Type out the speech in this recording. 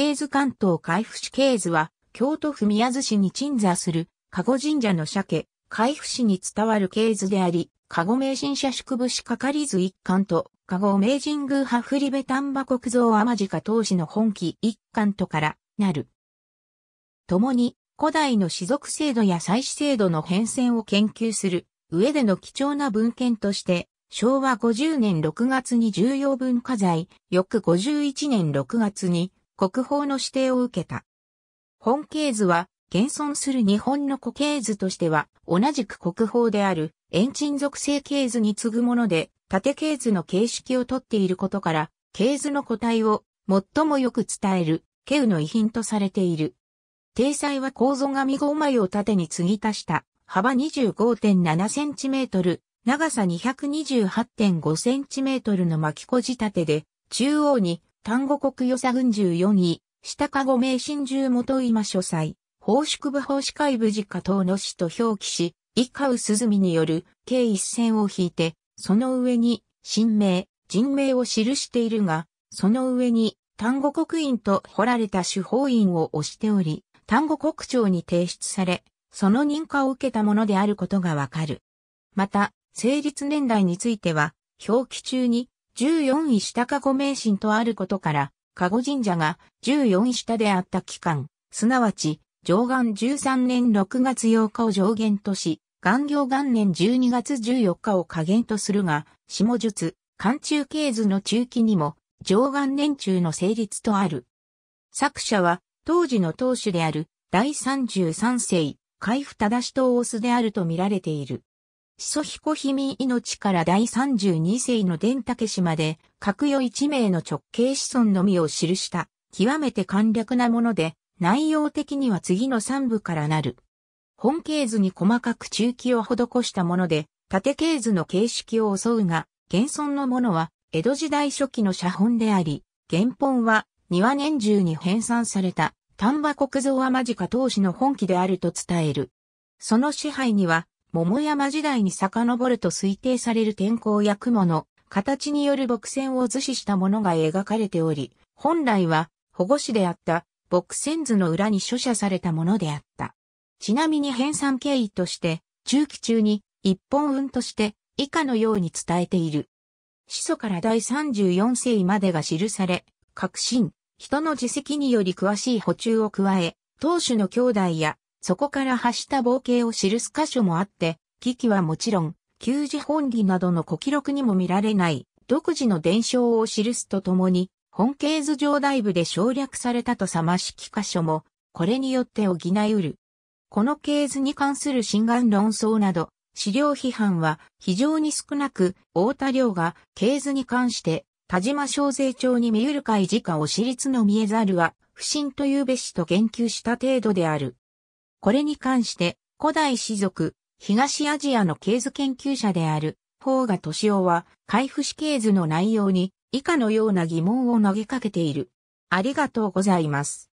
系図関東海部市系図は、京都府宮津市に鎮座する、加護神社の鮭、海部市に伝わる系図であり、加護名神社宿部市係図一巻と、加護名神宮派振部丹波国造天か。当市の本記一巻とから、なる。共に、古代の士族制度や祭祀制度の変遷を研究する、上での貴重な文献として、昭和50年6月に重要文化財、翌51年6月に国宝の指定を受けた。本系図は、現存する日本の古形図としては、同じく国宝である、遠鎮属性系図に次ぐもので、縦系図の形式をとっていることから、系図の個体を最もよく伝える、ケの遺品とされている。体裁は構造紙5枚を縦に継ぎ足した、幅2 5 7トル、長さ2 2 8 5トルの巻き小じ縦てで、中央に単語国予差軍十四位、下加護名神獣元今書斎、法宿部法司会部次家等の氏と表記し、一家う鈴見による計一線を引いて、その上に、神名、人名を記しているが、その上に、単語国印と彫られた手法印を押しており、単語国庁に提出され、その認可を受けたものであることがわかる。また、成立年代については、表記中に14位下加護名神とあることから、加護神社が14位下であった期間、すなわち、上元13年6月8日を上限とし、元行元年12月14日を下限とするが、下述、漢中経図の中期にも、上元年中の成立とある。作者は、当時の当主である、第33世、海部忠史とオスであると見られている。始祖彦姫命から第32世の伝武氏まで、各世一名の直系子孫のみを記した、極めて簡略なもので、内容的には次の三部からなる。本系図に細かく中期を施したもので、縦系図の形式を襲うが、現存のものは、江戸時代初期の写本であり、原本は、庭年中に編纂された、丹波国蔵は間近当時の本記であると伝える。その支配には、桃山時代に遡ると推定される天候や雲の形による牧船を図示したものが描かれており、本来は保護士であった牧船図の裏に書写されたものであった。ちなみに編纂経緯として、中期中に一本運として以下のように伝えている。始祖から第34世までが記され、革新、人の自責により詳しい補充を加え、当主の兄弟やそこから発した冒険を記す箇所もあって、危機はもちろん、旧字本義などの古記録にも見られない、独自の伝承を記すとともに、本系図上大部で省略されたとさましき箇所も、これによって補いうる。この系図に関する心眼論争など、資料批判は非常に少なく、太田良が系図に関して、田島小税町に見ゆるかい自家を私立の見えざるは、不審というべしと言及した程度である。これに関して、古代氏族、東アジアの系図研究者である、フ賀敏夫は、海部市系図の内容に、以下のような疑問を投げかけている。ありがとうございます。